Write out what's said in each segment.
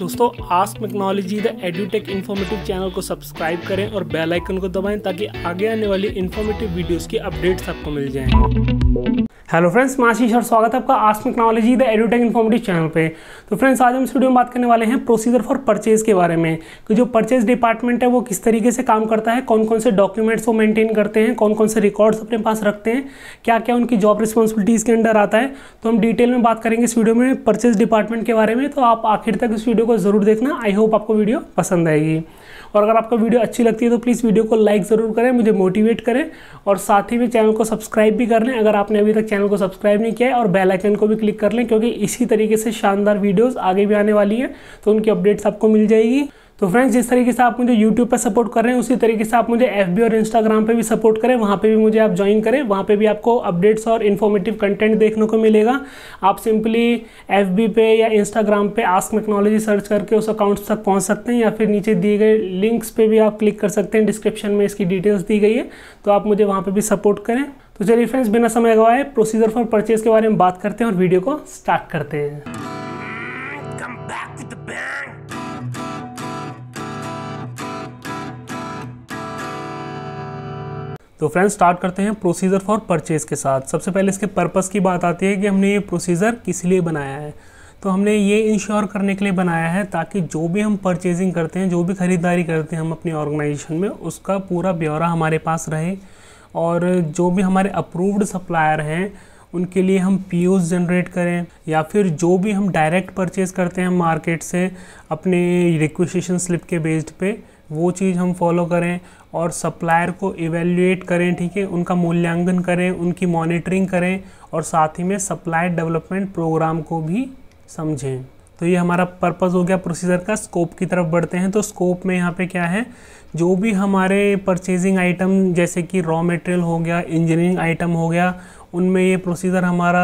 दोस्तों ask technology the edutech informative channel को subscribe करें और बेल आइकन को दबाएं ताकि आगे आने वाली इन्फॉर्मेटिव वीडियोस की अपडेट्स आपको मिल जाएं। हेलो फ्रेंड्स माशीष और स्वागत है आपका Aasmik technology the edutech informative channel पे तो फ्रेंड्स आज हम स्टूडियो में बात करने वाले हैं प्रोसीजर फॉर परचेज के बारे में कि जो परचेज डिपार्टमेंट है वो किस तरीके से काम करता है कौन कौन से डॉक्यूमेंट्स वो मेंटेन करते हैं कौन कौन से रिकॉर्ड्स अपने पास रखते हैं क्या क्या उनकी जॉब रिस्पॉन्सिबिलिटीज़ के अंडर आता है तो हम डिटेल में बात करेंगे इस वीडियो में परचेज डिपार्टमेंट के बारे में तो आप आखिर तक इस वीडियो को ज़रूर देखना आई होप आपको वीडियो पसंद आएगी और अगर आपको वीडियो अच्छी लगती है तो प्लीज़ वीडियो को लाइक ज़रूर करें मुझे मोटिवेट करें और साथ ही में चैनल को सब्सक्राइब भी कर लें अगर आपने अभी तक चैनल को सब्सक्राइब नहीं किया है और बेलाइकन को भी क्लिक कर लें क्योंकि इसी तरीके से शानदार वीडियोज़ आगे भी आने वाली हैं तो उनकी अपडेट्स आपको मिल जाएगी तो फ्रेंड्स जिस तरीके से आप मुझे यूट्यूब पर सपोर्ट कर रहे हैं उसी तरीके से आप मुझे एफ और इंस्टाग्राम पर भी सपोर्ट करें वहाँ पर भी मुझे आप ज्वाइन करें वहाँ पर भी आपको अपडेट्स और इन्फॉर्मेटिव कंटेंट देखने को मिलेगा आप सिंपली एफ पे या इंस्टाग्राम पे आस्क टेक्नोलॉजी सर्च करके उस अकाउंट्स तक पहुँच सकते हैं या फिर नीचे दिए गए लिंक्स पर भी आप क्लिक कर सकते हैं डिस्क्रिप्शन में इसकी डिटेल्स दी गई है तो आप मुझे वहाँ पर भी सपोर्ट करें तो चलिए फ्रेंड्स बिना समय गवाए प्रोसीजर फॉर परचेज के बारे में बात करते हैं और वीडियो को स्टार्ट करते हैं तो फ्रेंड्स स्टार्ट करते हैं प्रोसीजर फॉर परचेज़ के साथ सबसे पहले इसके पर्पज़ की बात आती है कि हमने ये प्रोसीजर किस लिए बनाया है तो हमने ये इंश्योर करने के लिए बनाया है ताकि जो भी हम परचेजिंग करते हैं जो भी ख़रीदारी करते हैं हम अपनी ऑर्गेनाइजेशन में उसका पूरा ब्यौरा हमारे पास रहे और जो भी हमारे अप्रूव्ड सप्लायर हैं उनके लिए हम पी जनरेट करें या फिर जो भी हम डायरेक्ट परचेज़ करते हैं मार्केट से अपने रिक्वेस्टेशन स्लिप के बेस्ड पे वो चीज़ हम फॉलो करें और सप्लायर को इवेल्युएट करें ठीक है उनका मूल्यांकन करें उनकी मॉनिटरिंग करें और साथ ही में सप्लायर डेवलपमेंट प्रोग्राम को भी समझें तो ये हमारा पर्पज़ हो गया प्रोसीजर का स्कोप की तरफ बढ़ते हैं तो स्कोप में यहाँ पे क्या है जो भी हमारे परचेजिंग आइटम जैसे कि रॉ मटेरियल हो गया इंजीनियरिंग आइटम हो गया उनमें ये प्रोसीजर हमारा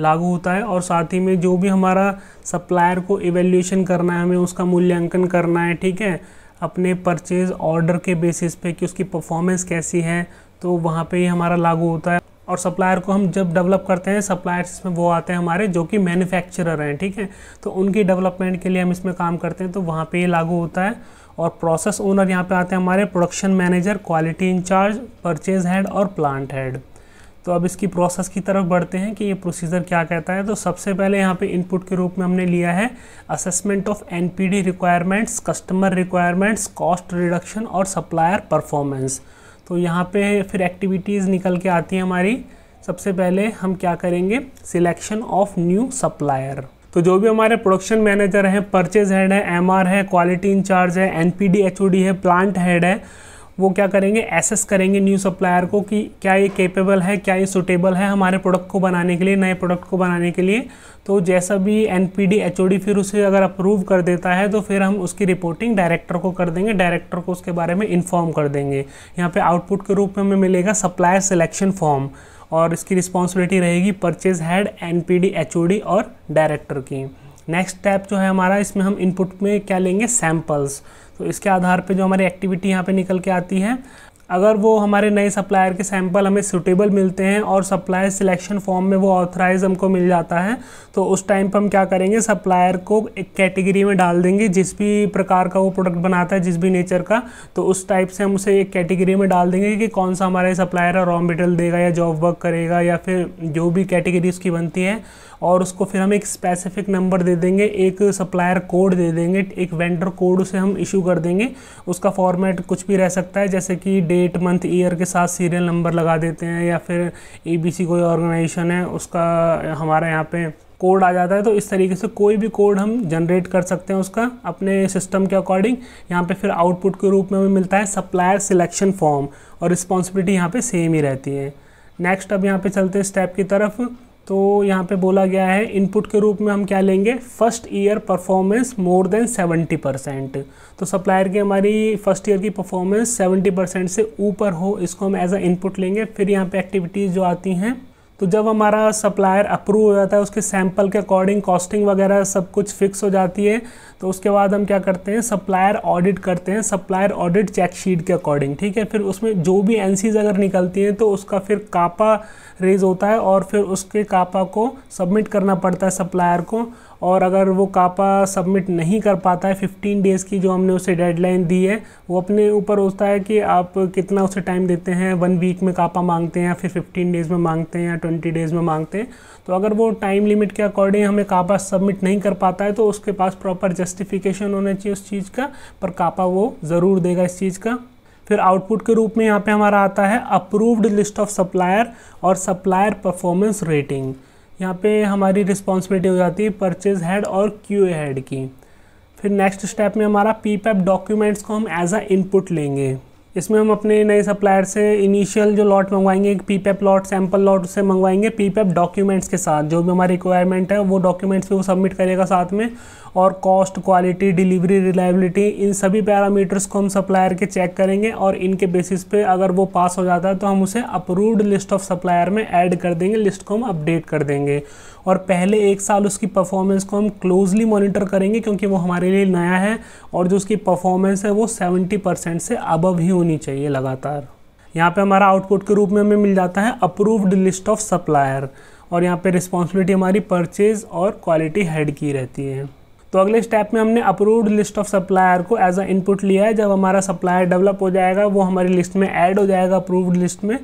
लागू होता है और साथ ही में जो भी हमारा सप्लायर को इवेल्यूशन करना है हमें उसका मूल्यांकन करना है ठीक है अपने परचेज़ ऑर्डर के बेसिस पे कि उसकी परफॉर्मेंस कैसी है तो वहाँ पे ही हमारा लागू होता है और सप्लायर को हम जब डेवलप करते हैं सप्लायर्स इसमें वो आते हैं हमारे जो कि मैन्युफैक्चरर हैं ठीक है तो उनकी डेवलपमेंट के लिए हम इसमें काम करते हैं तो वहाँ पे ये लागू होता है और प्रोसेस ओनर यहाँ पे आते हैं हमारे production manager quality incharge purchase head और प्लांट हेड तो अब इसकी प्रोसेस की तरफ बढ़ते हैं कि ये प्रोसीजर क्या कहता है तो सबसे पहले यहाँ पे इनपुट के रूप में हमने लिया है assessment of NPD requirements customer requirements cost reduction और सप्लायर परफॉर्मेंस तो यहाँ पे फिर एक्टिविटीज़ निकल के आती हैं हमारी सबसे पहले हम क्या करेंगे सिलेक्शन ऑफ न्यू सप्लायर तो जो भी हमारे प्रोडक्शन मैनेजर हैं परचेज हेड है एम है क्वालिटी इंचार्ज है एन पी है प्लांट हेड है वो क्या करेंगे एसेस करेंगे न्यू सप्लायर को कि क्या ये कैपेबल है क्या ये सुटेबल है हमारे प्रोडक्ट को बनाने के लिए नए प्रोडक्ट को बनाने के लिए तो जैसा भी N P D H O D फिर उसे अगर अप्रूव कर देता है तो फिर हम उसकी रिपोर्टिंग डायरेक्टर को कर देंगे डायरेक्टर को उसके बारे में इन्फॉर्म कर देंगे यहाँ पर आउटपुट के रूप में हमें मिलेगा सप्लायर सिलेक्शन फॉर्म और इसकी रिस्पॉन्सिबिलिटी रहेगी purchase head N P D H O D और डायरेक्टर की नेक्स्ट स्टेप जो है हमारा इसमें हम इनपुट में क्या लेंगे सैम्पल्स तो इसके आधार पर जो हमारी एक्टिविटी यहाँ पे निकल के आती है अगर वो हमारे नए सप्लायर के सैंपल हमें सूटेबल मिलते हैं और सप्लायर सिलेक्शन फॉर्म में वो ऑथराइज हमको मिल जाता है तो उस टाइम पर हम क्या करेंगे सप्लायर को एक कैटेगरी में डाल देंगे जिस भी प्रकार का वो प्रोडक्ट बनाता है जिस भी नेचर का तो उस टाइप से हम उसे एक कैटेगरी में डाल देंगे कि कौन सा हमारे सप्लायर रॉ मटेरियल देगा या जॉब वर्क करेगा या फिर जो भी कैटेगरी उसकी बनती है और उसको फिर हम एक स्पेसिफिक नंबर दे देंगे एक सप्लायर कोड दे देंगे एक वेंडर कोड उसे हम इशू कर देंगे उसका फॉर्मेट कुछ भी रह सकता है जैसे कि डेट मंथ ईयर के साथ सीरियल नंबर लगा देते हैं या फिर ए कोई ऑर्गेनाइजेशन है उसका हमारे यहाँ पर कोड आ जाता है तो इस तरीके से कोई भी कोड हम जनरेट कर सकते हैं उसका अपने सिस्टम के अकॉर्डिंग यहाँ पे फिर आउटपुट के रूप में हमें मिलता है सप्लायर सिलेक्शन फॉर्म और रिस्पॉन्सिबिलिटी यहाँ पे सेम ही रहती है नेक्स्ट अब यहाँ पे चलते हैं स्टेप की तरफ तो यहाँ पे बोला गया है इनपुट के रूप में हम क्या लेंगे first year performance more than 70 percent तो सप्लायर की हमारी फर्स्ट ईयर की परफॉर्मेंस 70 परसेंट से ऊपर हो इसको हम एज अ इनपुट लेंगे फिर यहाँ पे एक्टिविटीज़ जो आती हैं तो जब हमारा सप्लायर अप्रूव हो जाता है उसके सैंपल के अकॉर्डिंग कॉस्टिंग वगैरह सब कुछ फिक्स हो जाती है तो उसके बाद हम क्या करते हैं सप्लायर ऑडिट करते हैं सप्लायर ऑडिट चेक शीट के अकॉर्डिंग ठीक है फिर उसमें जो भी एनसीज अगर निकलती हैं तो उसका फिर कापा रेज होता है और फिर उसके कापा को सबमिट करना पड़ता है सप्लायर को और अगर वो कापा सबमिट नहीं कर पाता है फिफ्टीन डेज़ की जो हमने उसे डेडलाइन दी है वो अपने ऊपर होता है कि आप कितना उसे टाइम देते हैं वन वीक में कापा मांगते हैं या फिर फिफ्टीन डेज़ में मांगते हैं या ट्वेंटी डेज़ में मांगते हैं तो अगर वो टाइम लिमिट के अकॉर्डिंग हमें कापा सबमिट नहीं कर पाता है तो उसके पास प्रॉपर जस्टिफिकेशन होना चाहिए उस चीज़ का पर कापा वो ज़रूर देगा इस चीज़ का फिर आउटपुट के रूप में यहाँ पे हमारा आता है अप्रूव्ड लिस्ट ऑफ सप्लायर और सप्लायर परफॉर्मेंस रेटिंग यहाँ पे हमारी रिस्पॉन्सिबिलिटी हो जाती है परचेज हेड और क्यू हेड की फिर नेक्स्ट स्टेप में हमारा पी पैप डॉक्यूमेंट्स को हम एज अ इनपुट लेंगे इसमें हम अपने नए सप्लायर से इनिशियल जो लॉट मंगवाएंगे P PAP lot sample lot उससे मंगवाएंगे पी पैप डॉक्यूमेंट्स के साथ जो भी हमारी रिक्वायरमेंट है वो डॉक्यूमेंट्स भी वो सबमिट करेगा साथ में और कॉस्ट क्वालिटी डिलीवरी रिलायबिलिटी इन सभी पैरामीटर्स को हम सप्लायर के चेक करेंगे और इनके बेसिस पे अगर वो पास हो जाता है तो हम उसे अप्रूव्ड लिस्ट ऑफ सप्लायर में ऐड कर देंगे लिस्ट को हम अपडेट कर देंगे और पहले एक साल उसकी परफॉर्मेंस को हम क्लोजली मॉनिटर करेंगे क्योंकि वो हमारे लिए नया है और जो उसकी परफॉर्मेंस है वो सेवेंटी परसेंट से अबव ही होनी चाहिए लगातार यहाँ पे हमारा आउटपुट के रूप में हमें मिल जाता है अप्रूव्ड लिस्ट ऑफ सप्लायर और यहाँ पे रिस्पॉन्सिबिलिटी हमारी परचेज़ और क्वालिटी हेड की रहती है तो अगले स्टेप में हमने अप्रूव्ड लिस्ट ऑफ सप्लायर को एज अ इनपुट लिया है जब हमारा सप्लायर डेवलप हो जाएगा वो हमारी लिस्ट में ऐड हो जाएगा अप्रूव्ड लिस्ट में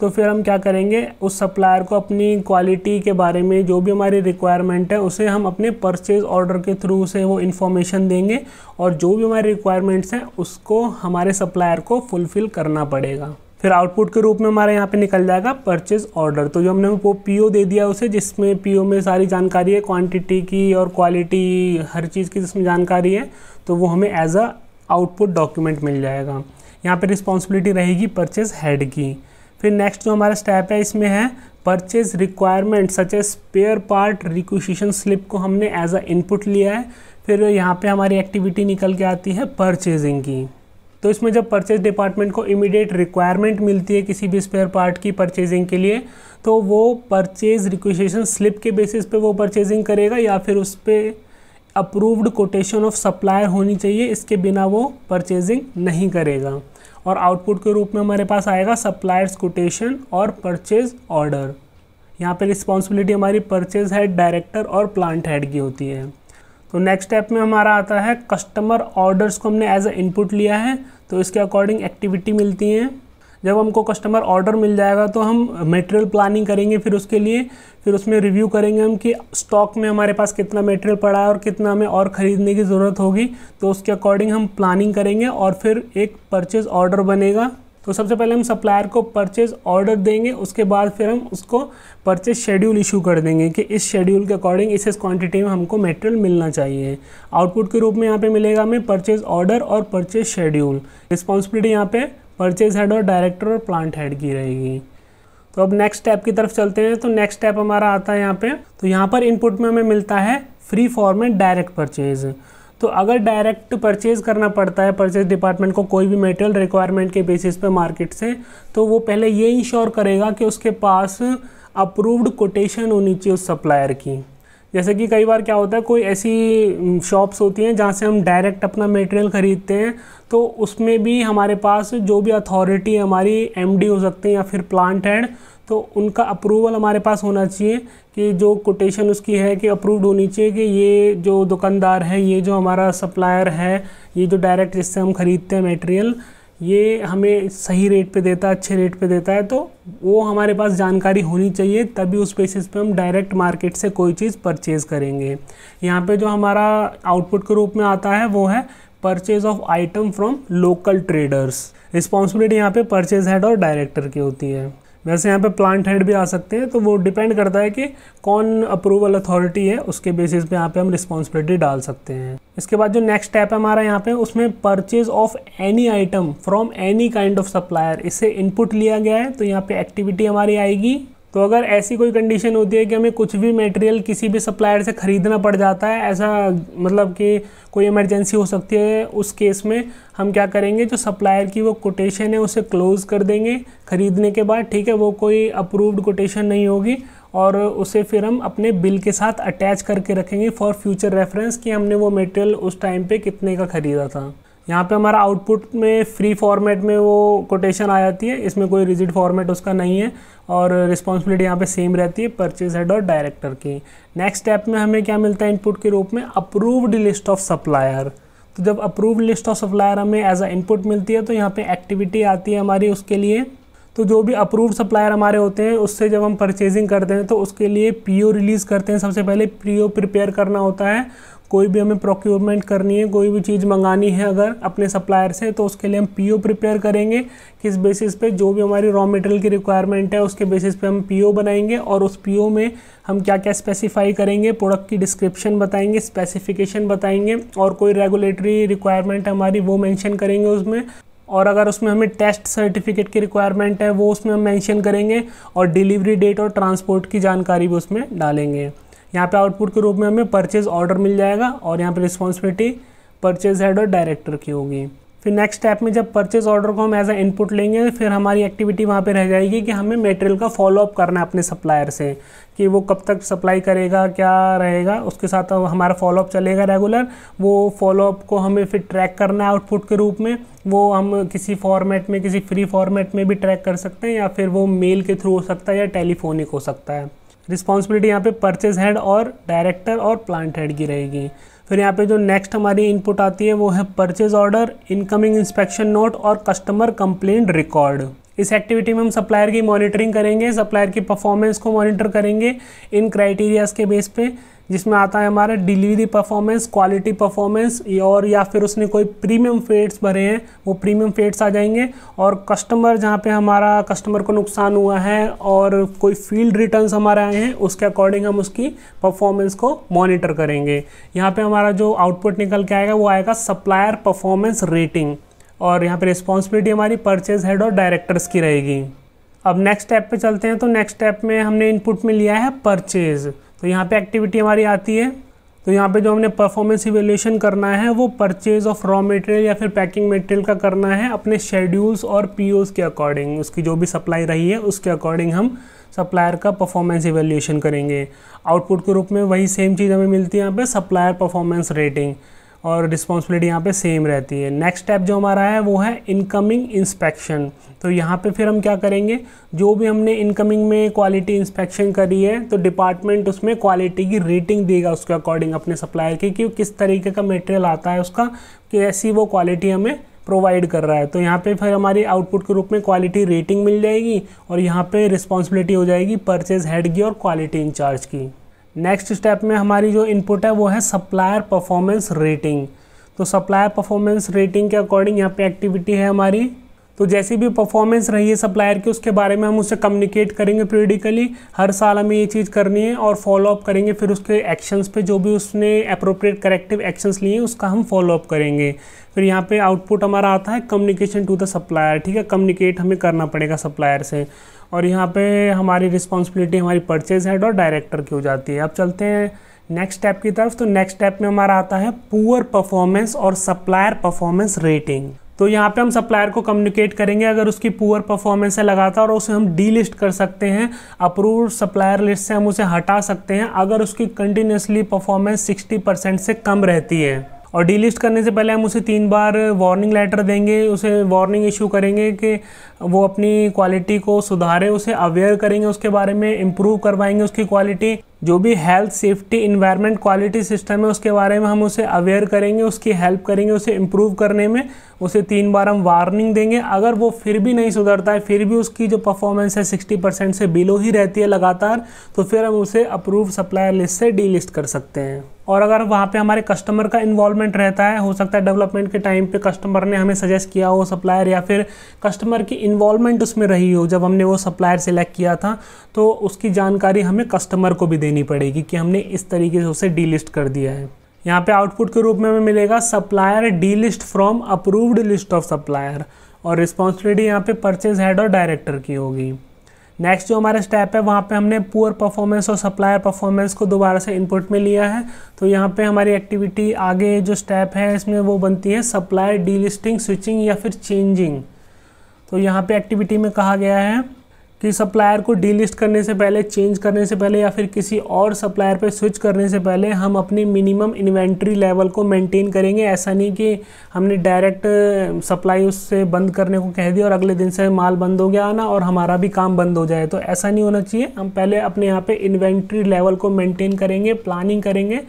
तो फिर हम क्या करेंगे उस सप्लायर को अपनी क्वालिटी के बारे में जो भी हमारी रिक्वायरमेंट है उसे हम अपने परचेज ऑर्डर के थ्रू से वो इन्फॉर्मेशन देंगे और जो भी हमारी रिक्वायरमेंट्स हैं उसको हमारे सप्लायर को फुलफ़िल करना पड़ेगा फिर आउटपुट के रूप में हमारे यहाँ पे निकल जाएगा परचेज ऑर्डर तो जो हमने वो पीओ दे दिया उसे जिसमें पीओ में सारी जानकारी है क्वांटिटी की और क्वालिटी हर चीज़ की जिसमें जानकारी है तो वो हमें एज अ आउटपुट डॉक्यूमेंट मिल जाएगा यहाँ पे रिस्पॉन्सिबिलिटी रहेगी परचेज हेड की फिर नेक्स्ट जो हमारा स्टेप है इसमें है purchase requirement such as spare part requisition slip को हमने एज अ इनपुट लिया है फिर यहाँ पर हमारी एक्टिविटी निकल के आती है परचेजिंग की तो इसमें जब परचेज डिपार्टमेंट को इमीडिएट रिक्वायरमेंट मिलती है किसी भी स्पेयर पार्ट की परचेजिंग के लिए तो वो परचेज रिक्वेशन स्लिप के बेसिस पे वो परचेजिंग करेगा या फिर उस पर अप्रूव्ड कोटेशन ऑफ सप्लायर होनी चाहिए इसके बिना वो परचेजिंग नहीं करेगा और आउटपुट के रूप में हमारे पास आएगा सप्लायर्स कोटेशन और परचेज ऑर्डर यहाँ पर रिस्पॉन्सिबिलिटी हमारी परचेज हेड डायरेक्टर और प्लांट हेड की होती है तो नेक्स्ट स्टेप में हमारा आता है कस्टमर ऑर्डर्स को हमने एज अ इनपुट लिया है तो इसके अकॉर्डिंग एक्टिविटी मिलती हैं जब हमको कस्टमर ऑर्डर मिल जाएगा तो हम मटेरियल प्लानिंग करेंगे फिर उसके लिए फिर उसमें रिव्यू करेंगे हम कि स्टॉक में हमारे पास कितना मटेरियल पड़ा है और कितना हमें और ख़रीदने की ज़रूरत होगी तो उसके अकॉर्डिंग हम प्लानिंग करेंगे और फिर एक परचेज़ ऑर्डर बनेगा तो सबसे पहले हम सप्लायर को परचेज ऑर्डर देंगे उसके बाद फिर हम उसको परचेज शेड्यूल इशू कर देंगे कि इस शेड्यूल के अकॉर्डिंग इस इस क्वांटिटी में हमको मेटेरियल मिलना चाहिए आउटपुट के रूप में यहाँ पे मिलेगा हमें परचेज ऑर्डर और परचेज शेड्यूल रिस्पॉन्सिबिलिटी यहाँ पे परचेज हेड और डायरेक्टर और प्लांट हेड की रहेगी तो अब नेक्स्ट स्टेप की तरफ चलते हैं तो नेक्स्ट स्टेप हमारा आता है यहाँ पे तो यहाँ पर इनपुट में हमें मिलता है फ्री फॉर्मेट डायरेक्ट परचेज़ तो अगर डायरेक्ट परचेज़ करना पड़ता है परचेज डिपार्टमेंट को कोई भी मेटेरियल रिक्वायरमेंट के बेसिस पे मार्केट से तो वो पहले ये इंश्योर करेगा कि उसके पास अप्रूव्ड कोटेशन होनी चाहिए उस सप्लायर की जैसे कि कई बार क्या होता है कोई ऐसी शॉप्स होती हैं जहाँ से हम डायरेक्ट अपना मटेरियल ख़रीदते हैं तो उसमें भी हमारे पास जो भी अथॉरिटी हमारी एमडी हो सकते हैं या फिर प्लांट हैड तो उनका अप्रूवल हमारे पास होना चाहिए कि जो कोटेशन उसकी है कि अप्रूव्ड होनी चाहिए कि ये जो दुकानदार है ये जो हमारा सप्लायर है ये जो डायरेक्ट जिससे हम ख़रीदते हैं मटेरियल ये हमें सही रेट पे देता है अच्छे रेट पे देता है तो वो हमारे पास जानकारी होनी चाहिए तभी उस बेसिस पे हम डायरेक्ट मार्केट से कोई चीज़ परचेज़ करेंगे यहाँ पे जो हमारा आउटपुट के रूप में आता है वो है purchase of item from local traders responsibility यहाँ पे परचेज हेड और डायरेक्टर की होती है वैसे यहाँ पे प्लांट हेड भी आ सकते हैं तो वो डिपेंड करता है कि कौन अप्रूवल अथॉरिटी है उसके बेसिस पे यहाँ पे हम रिस्पॉन्सिबिलिटी डाल सकते हैं इसके बाद जो नेक्स्ट स्टेप है हमारा यहाँ पे उसमें purchase of any item from any kind of supplier इससे इनपुट लिया गया है तो यहाँ पे एक्टिविटी हमारी आएगी तो अगर ऐसी कोई कंडीशन होती है कि हमें कुछ भी मटेरियल किसी भी सप्लायर से ख़रीदना पड़ जाता है ऐसा मतलब कि कोई इमरजेंसी हो सकती है उस केस में हम क्या करेंगे जो सप्लायर की वो कोटेशन है उसे क्लोज़ कर देंगे ख़रीदने के बाद ठीक है वो कोई अप्रूव्ड कोटेशन नहीं होगी और उसे फिर हम अपने बिल के साथ अटैच करके रखेंगे फॉर फ्यूचर रेफरेंस कि हमने वो मटेरियल उस टाइम पर कितने का ख़रीदा था यहाँ पे हमारा आउटपुट में फ्री फॉर्मेट में वो कोटेशन आ जाती है इसमें कोई रिजिड फॉर्मेट उसका नहीं है और रिस्पॉन्सिबिलिटी यहाँ पे सेम रहती है परचेज हेड और डायरेक्टर की नेक्स्ट स्टेप में हमें क्या मिलता है इनपुट के रूप में अप्रूव्ड लिस्ट ऑफ सप्लायर तो जब अप्रूव्ड लिस्ट ऑफ सप्लायर हमें एज अ इनपुट मिलती है तो यहाँ पर एक्टिविटी आती है हमारी उसके लिए तो जो भी अप्रूव्ड सप्लायर हमारे होते हैं उससे जब हम परचेजिंग करते हैं तो उसके लिए पीओ रिलीज़ करते हैं सबसे पहले पीओ प्रिपेयर करना होता है कोई भी हमें प्रोक्योरमेंट करनी है कोई भी चीज़ मंगानी है अगर अपने सप्लायर से तो उसके लिए हम पीओ प्रिपेयर करेंगे किस बेसिस पे जो भी हमारी रॉ मटेरियल की रिक्वायरमेंट है उसके बेसिस पे हम पीओ बनाएंगे और उस पीओ में हम क्या क्या स्पेसिफाई करेंगे प्रोडक्ट की डिस्क्रिप्शन बताएंगे स्पेसिफिकेशन बताएंगे और कोई रेगुलेटरी रिक्वायरमेंट हमारी वो मैंशन करेंगे उसमें और अगर उसमें हमें टेस्ट सर्टिफिकेट की रिक्वायरमेंट है वो उसमें हम मैंशन करेंगे और डिलीवरी डेट और ट्रांसपोर्ट की जानकारी भी उसमें डालेंगे यहाँ पे आउटपुट के रूप में हमें परचेज ऑर्डर मिल जाएगा और यहाँ पे रिस्पॉन्सिबिलिटी परचेज हेड और डायरेक्टर की होगी फिर नेक्स्ट स्टेप में जब परचेज ऑर्डर को हम एज ए इनपुट लेंगे फिर हमारी एक्टिविटी वहाँ पे रह जाएगी कि हमें मटेरियल का फॉलोअप करना है अपने सप्लायर से कि वो कब तक सप्लाई करेगा क्या रहेगा उसके साथ हमारा फॉलोअप चलेगा रेगुलर वो फॉलोअप को हमें फिर ट्रैक करना है आउटपुट के रूप में वो हम किसी फॉर्मेट में किसी फ्री फॉर्मेट में भी ट्रैक कर सकते हैं या फिर वो मेल के थ्रू हो सकता है या टेलीफोनिक हो सकता है रिस्पॉन्सिबिलिटी यहाँ पे परचेज हेड और डायरेक्टर और प्लांट हेड की रहेगी फिर यहाँ पे जो नेक्स्ट हमारी इनपुट आती है वो है purchase order incoming inspection note और कस्टमर कंप्लेंट रिकॉर्ड इस एक्टिविटी में हम सप्लायर की मॉनिटरिंग करेंगे सप्लायर की परफॉर्मेंस को मॉनिटर करेंगे इन क्राइटेरियाज के बेस पे जिसमें आता है हमारा डिलीवरी परफॉर्मेंस क्वालिटी परफॉर्मेंस और या फिर उसने कोई प्रीमियम फेट्स भरे हैं वो प्रीमियम फेट्स आ जाएंगे और कस्टमर जहाँ पे हमारा कस्टमर को नुकसान हुआ है और कोई फील्ड रिटर्न्स हमारे आए हैं उसके अकॉर्डिंग हम उसकी परफॉर्मेंस को मॉनिटर करेंगे यहाँ पर हमारा जो आउटपुट निकल के आएगा वो आएगा सप्लायर परफॉर्मेंस रेटिंग और यहाँ पर रिस्पॉन्सिबिलिटी हमारी परचेज हेड और डायरेक्टर्स की रहेगी अब नेक्स्ट स्टेप पे चलते हैं तो नेक्स्ट स्टेप में हमने इनपुट में लिया है परचेज़ तो यहाँ पे एक्टिविटी हमारी आती है तो यहाँ पे जो हमने परफॉर्मेंस इवेल्यूशन करना है वो परचेज ऑफ रॉ मटेरियल या फिर पैकिंग मटेरियल का करना है अपने शेड्यूल्स और पी के अकॉर्डिंग उसकी जो भी सप्लाई रही है उसके अकॉर्डिंग हम सप्लायर का परफॉर्मेंस इवेल्यूशन करेंगे आउटपुट के रूप में वही सेम चीज़ हमें मिलती है यहाँ पर सप्लायर परफॉर्मेंस रेटिंग और रिस्पॉन्सिबिलिटी यहाँ पे सेम रहती है नेक्स्ट स्टेप जो हमारा है वो है इनकमिंग इंस्पेक्शन तो यहाँ पे फिर हम क्या करेंगे जो भी हमने इनकमिंग में क्वालिटी इंस्पेक्शन करी है तो डिपार्टमेंट उसमें क्वालिटी की रेटिंग देगा उसके अकॉर्डिंग अपने सप्लायर की कि किस तरीके का मटेरियल आता है उसका कैसी वो क्वालिटी हमें प्रोवाइड कर रहा है तो यहाँ पे फिर हमारी आउटपुट के रूप में क्वालिटी रेटिंग मिल जाएगी और यहाँ पे रिस्पॉन्सिबिलिटी हो जाएगी परचेज हेड की और क्वालिटी इंचार्ज की नेक्स्ट स्टेप में हमारी जो इनपुट है वो है सप्लायर परफॉर्मेंस रेटिंग तो सप्लायर परफॉर्मेंस रेटिंग के अकॉर्डिंग यहाँ पे एक्टिविटी है हमारी तो जैसी भी परफॉर्मेंस रही है सप्लायर की उसके बारे में हम उससे कम्युनिकेट करेंगे पीरियडिकली हर साल हमें ये चीज़ करनी है और फॉलोअप करेंगे फिर उसके एक्शंस पे जो भी उसने अप्रोप्रिएट करेक्टिव एक्शंस लिए हैं उसका हम फॉलोअप करेंगे फिर यहाँ पे आउटपुट हमारा आता है कम्युनिकेशन टू द सप्लायर ठीक है कम्युनिकेट हमें करना पड़ेगा सप्लायर से और यहाँ पे हमारी रिस्पॉन्सिबिलिटी हमारी परचेज हेड और डायरेक्टर की हो जाती है अब चलते हैं नेक्स्ट स्टेप की तरफ तो नेक्स्ट स्टेप में हमारा आता है पुअर परफॉर्मेंस और सप्लायर परफॉर्मेंस रेटिंग तो यहाँ पे हम सप्लायर को कम्युनिकेट करेंगे अगर उसकी पुअर परफॉर्मेंस है लगातार और उसे हम डीलिस्ट कर सकते हैं अप्रूव सप्लायर लिस्ट से हम उसे हटा सकते हैं अगर उसकी कंटिन्यूसली परफॉर्मेंस 60 परसेंट से कम रहती है और डीलिस्ट करने से पहले हम उसे तीन बार वार्निंग लेटर देंगे उसे वार्निंग इशू करेंगे कि वो अपनी क्वालिटी को सुधारे उसे अवेयर करेंगे उसके बारे में इम्प्रूव करवाएंगे उसकी क्वालिटी जो भी health safety environment quality system है उसके बारे में हम उसे अवेयर करेंगे उसकी हेल्प करेंगे उसे इम्प्रूव करने में उसे तीन बार हम वार्निंग देंगे अगर वो फिर भी नहीं सुधरता है फिर भी उसकी जो परफॉर्मेंस है सिक्सटी परसेंट से बिलो ही रहती है लगातार तो फिर हम उसे अप्रूव सप्लायर लिस्ट से डी लिस्ट कर सकते हैं और अगर वहाँ पे हमारे कस्टमर का इन्वॉल्वमेंट रहता है हो सकता है डेवलपमेंट के टाइम पे कस्टमर ने हमें सजेस्ट किया हो सप्लायर या फिर कस्टमर की इन्वॉल्वमेंट उसमें रही हो जब हमने वो सप्लायर सेलेक्ट किया था तो उसकी जानकारी हमें कस्टमर को भी दे देनी पड़ेगी कि हमने इस तरीके से उसे डीलिस्ट कर दिया है यहाँ पे आउटपुट के रूप में हमें मिलेगा supplier delist from approved list of supplier और रिस्पॉन्सिबिलिटी यहाँ पे परचेज हेड और डायरेक्टर की होगी नेक्स्ट जो हमारा स्टेप है वहाँ पे हमने पुअर परफॉर्मेंस और सप्लायर परफॉर्मेंस को दोबारा से इनपुट में लिया है तो यहाँ पे हमारी एक्टिविटी आगे जो स्टेप है इसमें वो बनती है सप्लायर डीलिस्टिंग स्विचिंग या फिर चेंजिंग तो यहाँ पे एक्टिविटी में कहा गया है कि सप्लायर को डीलिस्ट करने से पहले चेंज करने से पहले या फिर किसी और सप्लायर पे स्विच करने से पहले हम अपनी मिनिमम इन्वेंट्री लेवल को मेंटेन करेंगे ऐसा नहीं कि हमने डायरेक्ट सप्लाई उससे बंद करने को कह दिया और अगले दिन से माल बंद हो गया आना और हमारा भी काम बंद हो जाए तो ऐसा नहीं होना चाहिए हम पहले अपने यहाँ पर इन्वेंट्री लेवल को मेनटेन करेंगे प्लानिंग करेंगे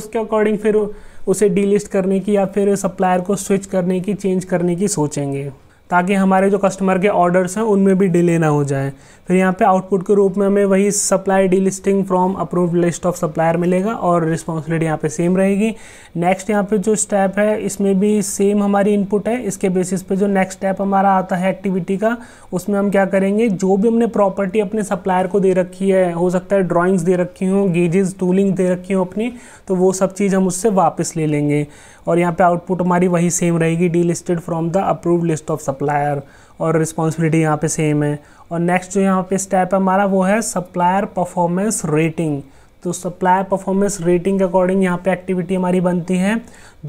उसके अकॉर्डिंग फिर उसे डीलिस्ट करने की या फिर सप्लायर को स्विच करने की चेंज करने की सोचेंगे ताकि हमारे जो कस्टमर के ऑर्डर्स हैं उनमें भी डिले ना हो जाए फिर यहाँ पे आउटपुट के रूप में हमें वही supply delisting from approved list of supplier मिलेगा और रिस्पॉन्सिबिलिटी यहाँ पे सेम रहेगी नेक्स्ट यहाँ पे जो स्टेप है इसमें भी सेम हमारी इनपुट है इसके बेसिस पे जो नेक्स्ट स्टेप हमारा आता है एक्टिविटी का उसमें हम क्या करेंगे जो भी हमने प्रॉपर्टी अपने सप्लायर को दे रखी है हो सकता है ड्राॅइंग्स दे रखी हों गेजेस टूलिंग दे रखी हों अपनी तो वो सब चीज़ हम उससे वापस ले लेंगे और यहाँ पे आउटपुट हमारी वही सेम रहेगी delisted from the approve list of supplier और रिस्पॉन्सिबिलिटी यहाँ पे सेम है और नेक्स्ट जो यहाँ पे स्टेप है हमारा वो है सप्लायर परफॉर्मेंस रेटिंग तो सप्लायर परफॉर्मेंस रेटिंग के अकॉर्डिंग यहाँ पे एक्टिविटी हमारी बनती है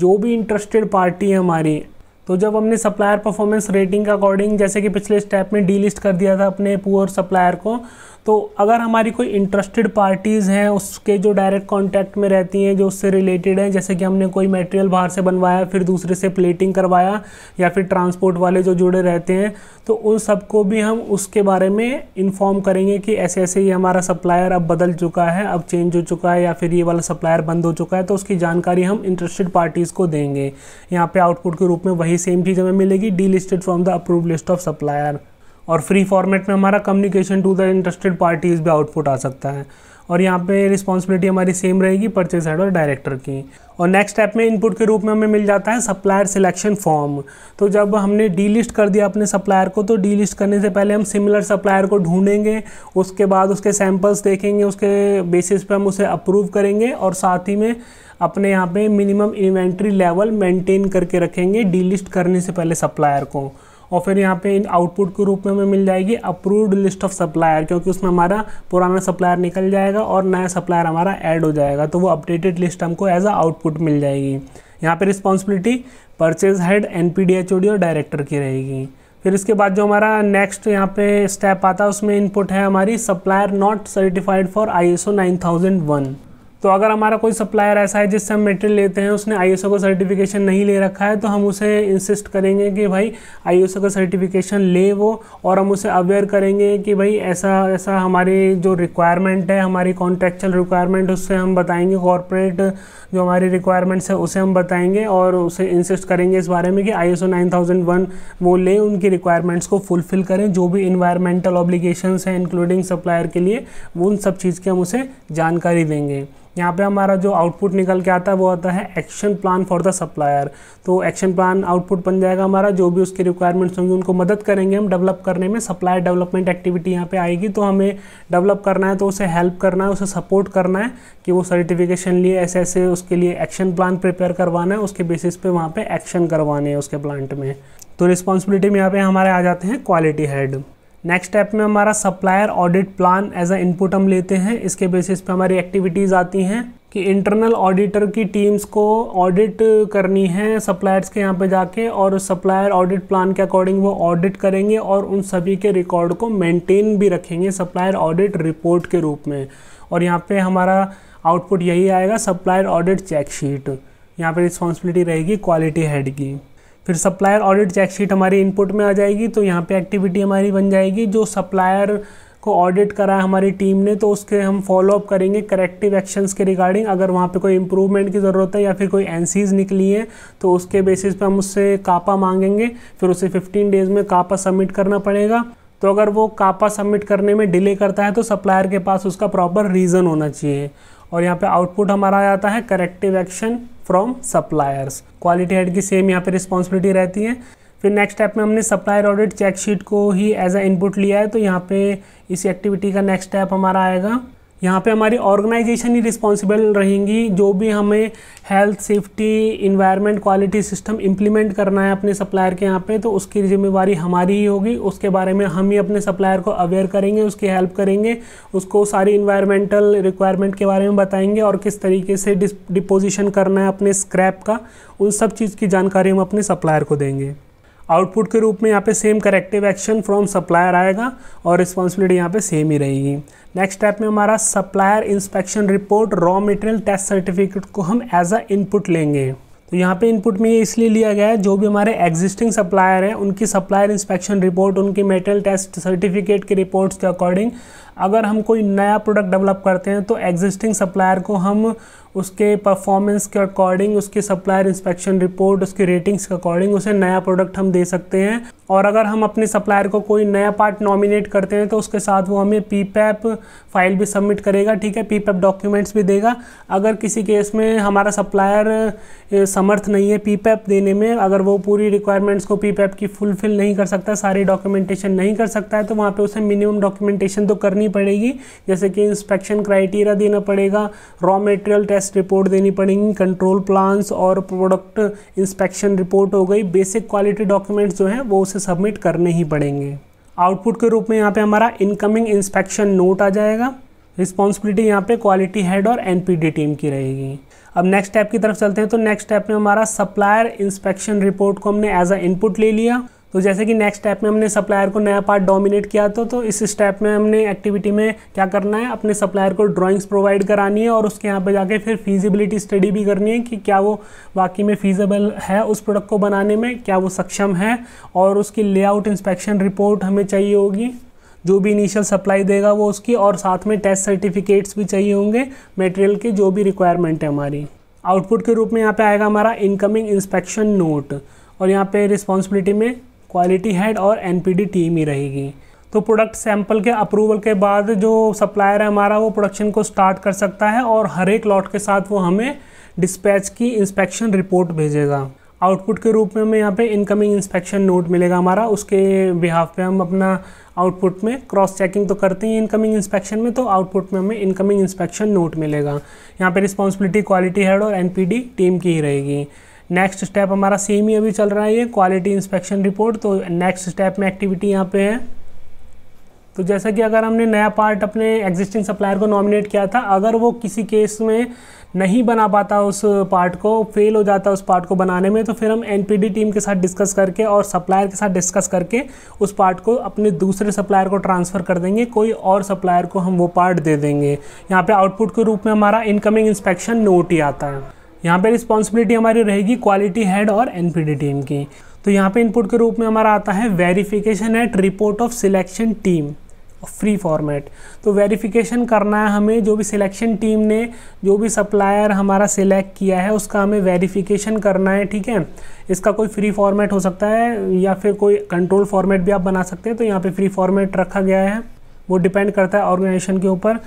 जो भी इंटरेस्टेड पार्टी है हमारी तो जब हमने सप्लायर परफॉर्मेंस रेटिंग के अकॉर्डिंग जैसे कि पिछले स्टेप में डी लिस्ट कर दिया था अपने पुअर सप्लायर को तो अगर हमारी कोई इंटरेस्टेड पार्टीज़ हैं उसके जो डायरेक्ट कांटेक्ट में रहती हैं जो उससे रिलेटेड हैं जैसे कि हमने कोई मटेरियल बाहर से बनवाया फिर दूसरे से प्लेटिंग करवाया या फिर ट्रांसपोर्ट वाले जो जुड़े रहते हैं तो उन सबको भी हम उसके बारे में इन्फॉर्म करेंगे कि ऐसे ऐसे ये हमारा सप्लायर अब बदल चुका है अब चेंज हो चुका है या फिर ये वाला सप्लायर बंद हो चुका है तो उसकी जानकारी हम इंटरेस्टेड पार्टीज़ को देंगे यहाँ पर आउटपुट के रूप में वही सेम चीज़ हमें मिलेगी delisted from the approve list of supplier और फ्री फॉर्मेट में हमारा communication to the interested parties भी आउटपुट आ सकता है और यहाँ पे रिस्पॉन्सिबिलिटी हमारी सेम रहेगी परचेज हेड और डायरेक्टर की और नेक्स्ट स्टेप में इनपुट के रूप में हमें मिल जाता है सप्लायर सिलेक्शन फॉर्म तो जब हमने डी लिस्ट कर दिया अपने सप्लायर को तो डी लिस्ट करने से पहले हम सिमिलर सप्लायर को ढूंढेंगे उसके बाद उसके सैम्पल्स देखेंगे उसके बेसिस पर हम उसे अप्रूव करेंगे और साथ ही में अपने यहाँ पे मिनिमम इन्वेंट्री लेवल मेंटेन करके रखेंगे डी लिस्ट करने से पहले सप्लायर को और फिर यहाँ पे इन आउटपुट के रूप में हमें मिल जाएगी अप्रूव्ड लिस्ट ऑफ सप्लायर क्योंकि उसमें हमारा पुराना सप्लायर निकल जाएगा और नया सप्लायर हमारा ऐड हो जाएगा तो वो अपडेटेड लिस्ट हमको एज अ आउटपुट मिल जाएगी यहाँ पे responsibility purchase head N P D H O D और डायरेक्टर की रहेगी फिर इसके बाद जो हमारा नेक्स्ट यहाँ पे स्टेप आता है उसमें इनपुट है हमारी supplier not certified for I S O nine thousand one तो अगर हमारा कोई सप्लायर ऐसा है जिससे हम मेटेरियल लेते हैं उसने आई का सर्टिफिकेशन नहीं ले रखा है तो हम उसे इंसिस्ट करेंगे कि भाई आई का सर्टिफिकेशन ले वो और हम उसे अवेयर करेंगे कि भाई ऐसा ऐसा हमारी जो रिक्वायरमेंट है हमारी कॉन्ट्रेक्चुअल रिक्वायरमेंट उससे हम बताएंगे कॉरपोरेट जो हमारी रिक्वायरमेंट्स है उसे हम बताएंगे और उसे इंसिस्ट करेंगे इस बारे में कि I S O nine thousand one वो लें उनकी रिक्वायरमेंट्स को फुलफिल करें जो भी इन्वायरमेंटल ऑब्लिगेशन हैं इंक्लूडिंग सप्लायर के लिए वो उन सब चीज़ की हम उसे जानकारी देंगे यहाँ पे हमारा जो आउटपुट निकल के आता है वो आता है action plan for the supplier तो एक्शन प्लान आउटपुट बन जाएगा हमारा जो भी उसके रिक्वायरमेंट्स होंगे उनको मदद करेंगे हम डेवलप करने में सप्लायर डेवलपमेंट एक्टिविटी यहाँ पे आएगी तो हमें डेवलप करना है तो उसे हेल्प करना है उसे सपोर्ट करना है कि वो सर्टिफिकेशन लिए ऐसे ऐसे उस उसके लिए एक्शन प्लान प्रिपेयर करवाना है उसके बेसिस पे वहाँ पे एक्शन करवाने हैं उसके प्लांट में तो रिस्पॉन्सिबिलिटी में यहाँ पे हमारे आ जाते हैं क्वालिटी हेड नेक्स्ट स्टेप में हमारा supplier audit plan as a input हम लेते हैं इसके बेसिस पे हमारी एक्टिविटीज़ आती हैं कि इंटरनल ऑडिटर की टीम्स को ऑडिट करनी है सप्लायर्स के यहाँ पे जाके और सप्लायर ऑडिट प्लान के अकॉर्डिंग वो ऑडिट करेंगे और उन सभी के रिकॉर्ड को मेंटेन भी रखेंगे सप्लायर ऑडिट रिपोर्ट के रूप में और यहाँ पे हमारा आउटपुट यही आएगा सप्लायर ऑडिट चेक शीट यहाँ पर रिस्पॉन्सिबिलिटी रहेगी क्वालिटी हेड की फिर सप्लायर ऑडिट चेक शीट हमारी इनपुट में आ जाएगी तो यहाँ पे एक्टिविटी हमारी बन जाएगी जो सप्लायर को ऑडिट करा है हमारी टीम ने तो उसके हम फॉलोअप करेंगे करेक्टिव एक्शंस के रिगार्डिंग अगर वहाँ पे कोई इम्प्रूवमेंट की ज़रूरत है या फिर कोई एन निकली है तो उसके बेसिस पे हम उससे कापा मांगेंगे फिर उसे 15 डेज़ में कापा सबमिट करना पड़ेगा तो अगर वो कापा सबमिट करने में डिले करता है तो सप्लायर के पास उसका प्रॉपर रीज़न होना चाहिए और यहाँ पे आउटपुट हमारा आ जाता है corrective action from suppliers quality head की सेम यहाँ पे रिस्पॉन्सिबिलिटी रहती है फिर नेक्स्ट स्टेप में हमने सप्लायर ऑडिट चेक शीट को ही एज अ इनपुट लिया है तो यहाँ पे इस एक्टिविटी का नेक्स्ट स्टेप हमारा आएगा यहाँ पे हमारी ऑर्गेनाइजेशन ही रिस्पॉन्सिबल रहेंगी जो भी हमें health safety environment quality system implement करना है अपने सप्लायर के यहाँ पे तो उसकी जिम्मेवारी हमारी ही होगी उसके बारे में हम ही अपने सप्लायर को अवेयर करेंगे उसकी हेल्प करेंगे उसको सारी इन्वायरमेंटल रिक्वायरमेंट के बारे में बताएंगे और किस तरीके से डिपोजिशन करना है अपने स्क्रैप का उन सब चीज़ की जानकारी हम अपने सप्लायर को देंगे आउटपुट के रूप में यहाँ पे same corrective action from supplier आएगा और रिस्पॉन्सिबिलिटी यहाँ पे सेम ही रहेगी नेक्स्ट स्टेप में हमारा supplier inspection report raw material test certificate को हम एज अ इनपुट लेंगे तो यहाँ पे इनपुट में ये इसलिए लिया गया है जो भी हमारे एग्जिस्टिंग सप्लायर हैं उनकी सप्लायर इंस्पेक्शन रिपोर्ट उनकी मेटेरियल टेस्ट सर्टिफिकेट की रिपोर्ट्स के अकॉर्डिंग अगर हम कोई नया प्रोडक्ट डेवलप करते हैं तो एग्जिस्टिंग सप्लायर को हम उसके परफॉर्मेंस के अकॉर्डिंग उसकी सप्लायर इंस्पेक्शन रिपोर्ट उसकी रेटिंग्स के अकॉर्डिंग उसे नया प्रोडक्ट हम दे सकते हैं और अगर हम अपने सप्लायर को कोई नया पार्ट नॉमिनेट करते हैं तो उसके साथ वो हमें पी फाइल भी सबमिट करेगा ठीक है पी डॉक्यूमेंट्स भी देगा अगर किसी केस में हमारा सप्लायर समर्थ नहीं है पी देने में अगर वो पूरी रिक्वायरमेंट्स को पी की फुलफिल नहीं कर सकता सारी डॉक्यूमेंटेशन नहीं कर सकता है तो वहाँ पर उसे मिनिमम डॉक्यूमेंटेशन तो करनी देनी पड़ेगी जैसे कि इंस्पेक्शन क्राइटेरिया देना पड़ेगा रॉ मटेरियल टेस्ट रिपोर्ट देनी पड़ेगी कंट्रोल प्लान्स और प्रोडक्ट इंस्पेक्शन रिपोर्ट हो गई बेसिक क्वालिटी डॉक्यूमेंट्स जो हैं वो उसे सबमिट करने ही पड़ेंगे आउटपुट के रूप में यहाँ पर हमारा इनकमिंग इंस्पेक्शन नोट आ जाएगा रिस्पॉन्सिबिलिटी यहाँ पे क्वालिटी हेड और एन टीम की रहेगी अब नेक्स्ट स्टेप की तरफ चलते हैं तो नेक्स्ट स्टेप में हमारा सप्लायर इंस्पेक्शन रिपोर्ट को हमने एज अ इनपुट ले लिया तो जैसे कि नेक्स्ट स्टेप में हमने सप्लायर को नया पार्ट डोमिनेट किया तो तो इस स्टेप में हमने एक्टिविटी में क्या करना है अपने सप्लायर को ड्राइंग्स प्रोवाइड करानी है और उसके यहाँ पे जाके फिर फीजिबिलिटी स्टडी भी करनी है कि क्या वो वाकई में फीजिबल है उस प्रोडक्ट को बनाने में क्या वो सक्षम है और उसकी लेआउट इंस्पेक्शन रिपोर्ट हमें चाहिए होगी जो भी इनिशियल सप्लाई देगा वो उसकी और साथ में टेस्ट सर्टिफिकेट्स भी चाहिए होंगे मटेरियल के जो भी रिक्वायरमेंट है हमारी आउटपुट के रूप में यहाँ पे आएगा हमारा इनकमिंग इंस्पेक्शन नोट और यहाँ पे रिस्पॉन्सिबिलिटी में क्वालिटी हेड और एनपीडी टीम ही रहेगी तो प्रोडक्ट सैंपल के अप्रूवल के बाद जो सप्लायर है हमारा वो प्रोडक्शन को स्टार्ट कर सकता है और हर एक लॉट के साथ वो हमें डिस्पैच की इंस्पेक्शन रिपोर्ट भेजेगा आउटपुट के रूप में हमें यहाँ पे इनकमिंग इंस्पेक्शन नोट मिलेगा हमारा उसके बिहाफ पे हम अपना आउटपुट में क्रॉस चेकिंग तो करते हैं इनकमिंग इंस्पेक्शन में तो आउटपुट में हमें इनकमिंग इंस्पेक्शन नोट मिलेगा यहाँ पे रिस्पॉन्सिबिलिटी क्वालिटी हेड और एनपीडी टीम की ही रहेगी नेक्स्ट स्टेप हमारा सेम ही अभी चल रहा है ये क्वालिटी इंस्पेक्शन रिपोर्ट तो नेक्स्ट स्टेप में एक्टिविटी यहाँ पे है तो जैसा कि अगर हमने नया पार्ट अपने एग्जिस्टिंग सप्लायर को नॉमिनेट किया था अगर वो किसी केस में नहीं बना पाता उस पार्ट को फेल हो जाता उस पार्ट को बनाने में तो फिर हम एनपीडी टीम के साथ डिस्कस करके और सप्लायर के साथ डिस्कस करके उस पार्ट को अपने दूसरे सप्लायर को ट्रांसफ़र कर देंगे कोई और सप्लायर को हम वो पार्ट दे देंगे यहाँ पर आउटपुट के रूप में हमारा इनकमिंग इंस्पेक्शन नोट ही आता है यहाँ पे रिस्पॉन्सिबिलिटी हमारी रहेगी क्वालिटी हेड और एन टीम की तो यहाँ पे इनपुट के रूप में हमारा आता है verification at report of selection team free format तो वेरिफिकेशन करना है हमें जो भी सिलेक्शन टीम ने जो भी सप्लायर हमारा सिलेक्ट किया है उसका हमें वेरिफिकेशन करना है ठीक है इसका कोई फ्री फॉर्मेट हो सकता है या फिर कोई कंट्रोल फॉर्मेट भी आप बना सकते हैं तो यहाँ पे फ्री फॉर्मेट रखा गया है वो डिपेंड करता है ऑर्गेनाइजेशन के ऊपर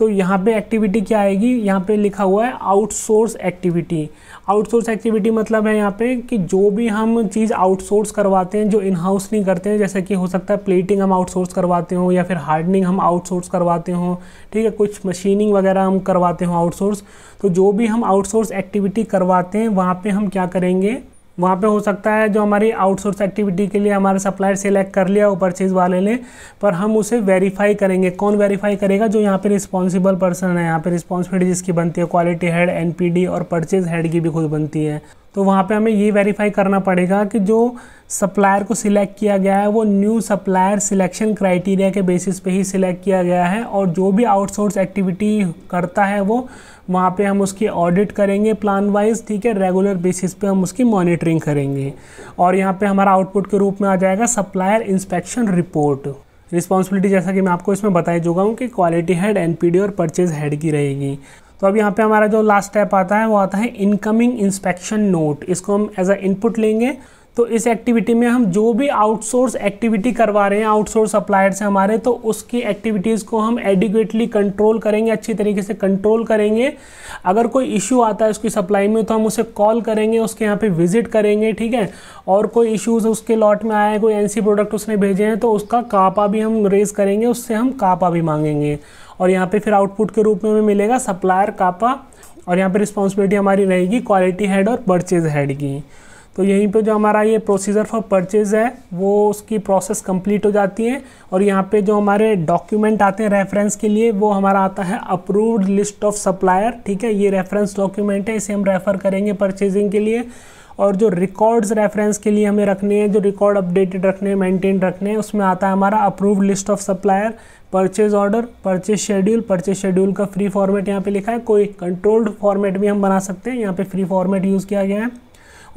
तो यहाँ पे एक्टिविटी क्या आएगी यहाँ पे लिखा हुआ है आउटसोर्स एक्टिविटी आउटसोर्स एक्टिविटी मतलब है यहाँ पे कि जो भी हम चीज़ आउटसोर्स करवाते हैं जो इन हाउस नहीं करते हैं जैसे कि हो सकता है प्लेटिंग हम आउटसोर्स करवाते हो या फिर हार्डनिंग हम आउटसोर्स करवाते हो ठीक है कुछ मशीनिंग वगैरह हम करवाते हो आउटसोर्स तो जो भी हम आउटसोर्स एक्टिविटी करवाते हैं वहाँ पर हम क्या करेंगे वहाँ पे हो सकता है जो हमारी आउटसोर्स एक्टिविटी के लिए हमारा सप्लायर सेलेक्ट कर लिया वो परचेज वाले ने पर हम उसे वेरीफाई करेंगे कौन वेरीफाई करेगा जो यहाँ पे रिस्पॉन्सिबल पर्सन है यहाँ पे रिस्पॉन्सिबिलिटी जिसकी बनती है क्वालिटी हेड एनपीडी और परचेज हेड की भी खुद बनती है तो वहाँ पे हमें ये वेरीफाई करना पड़ेगा कि जो सप्लायर को सिलेक्ट किया गया है वो न्यू सप्लायर सिलेक्शन क्राइटेरिया के बेसिस पे ही सिलेक्ट किया गया है और जो भी आउटसोर्स एक्टिविटी करता है वो वहाँ पे हम उसकी ऑडिट करेंगे प्लान वाइज ठीक है रेगुलर बेसिस पे हम उसकी मॉनिटरिंग करेंगे और यहाँ पर हमारा आउटपुट के रूप में आ जाएगा सप्लायर इंस्पेक्शन रिपोर्ट रिस्पॉन्सिबिलिटी जैसा कि मैं आपको इसमें बताई चुका हूँ कि क्वालिटी हेड एन और परचेज हेड की रहेगी तो अब यहाँ पे हमारा जो लास्ट स्टेप आता है वो आता है इनकमिंग इंस्पेक्शन नोट इसको हम एज अ इनपुट लेंगे तो इस एक्टिविटी में हम जो भी आउटसोर्स एक्टिविटी करवा रहे हैं आउटसोर्स सप्लायर से हमारे तो उसकी एक्टिविटीज़ को हम एडिक्वेटली कंट्रोल करेंगे अच्छी तरीके से कंट्रोल करेंगे अगर कोई इशू आता है उसकी सप्लाई में तो हम उसे कॉल करेंगे उसके यहाँ पे विजिट करेंगे ठीक है और कोई इशूज़ उसके लॉट में आए कोई एन प्रोडक्ट उसने भेजे हैं तो उसका कापा भी हम रेज करेंगे उससे हम कापा भी मांगेंगे और यहाँ पे फिर आउटपुट के रूप में हमें मिलेगा सप्लायर कापा और यहाँ पे रिस्पॉन्सिबिलिटी हमारी रहेगी क्वालिटी हेड और परचेज हेड की तो यहीं पे जो हमारा ये प्रोसीजर फॉर परचेज़ है वो उसकी प्रोसेस कंप्लीट हो जाती है और यहाँ पे जो हमारे डॉक्यूमेंट आते हैं रेफरेंस के लिए वो हमारा आता है अप्रूव्ड लिस्ट ऑफ सप्लायर ठीक है ये रेफरेंस डॉक्यूमेंट है इसे हम रेफ़र करेंगे परचेजिंग के लिए और जो रिकॉर्ड्स रेफरेंस के लिए हमें रखने हैं जो रिकॉर्ड अपडेटेड रखने हैं मेंटेन रखने हैं उसमें आता है हमारा approve list of supplier purchase order purchase schedule purchase schedule का फ्री फॉर्मेट यहाँ पे लिखा है कोई कंट्रोल्ड फॉर्मेट भी हम बना सकते हैं यहाँ पे फ्री फॉर्मेट यूज़ किया गया है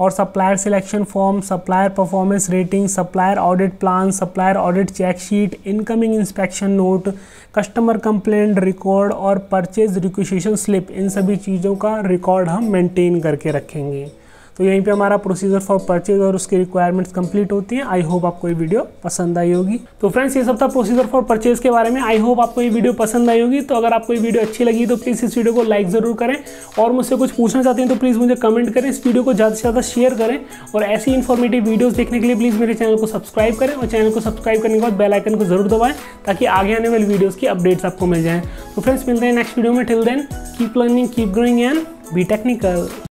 और supplier selection form supplier performance rating supplier audit plan supplier audit check sheet incoming inspection note customer complaint record और परचेज रिक्वेशन स्लिप इन सभी चीज़ों का रिकॉर्ड हम मेंटेन करके रखेंगे तो यहीं पे हमारा प्रोसीजर फॉर परचेज और उसके रिक्वायरमेंट्स कंप्लीट होती हैं आई होप आपको ये वीडियो पसंद आई होगी तो फ्रेंड्स ये सब था प्रोसीजर फॉर परचेज के बारे में आई होप आपको ये वीडियो पसंद आई होगी तो अगर आपको ये वीडियो अच्छी लगी तो प्लीज़ इस वीडियो को लाइक ज़रूर करें और मुझसे कुछ पूछना चाहते हैं तो प्लीज़ मुझे कमेंट करें इस वीडियो को ज़्यादा से ज़्यादा शेयर करें और ऐसी इन्फॉर्मेटिव वीडियोज़ देखने के लिए प्लीज़ मेरे चैनल को सब्सक्राइब करें और चैनल को सब्सक्राइब करने के बाद बेलाइकन को जरूर दबाएँ ताकि आगे आने वाली वीडियोज़ की अपडेट्स आपको मिल जाएँ तो फ्रेंड्स मिलते हैं नेक्स्ट वीडियो में till then keep learning keep growing and be technical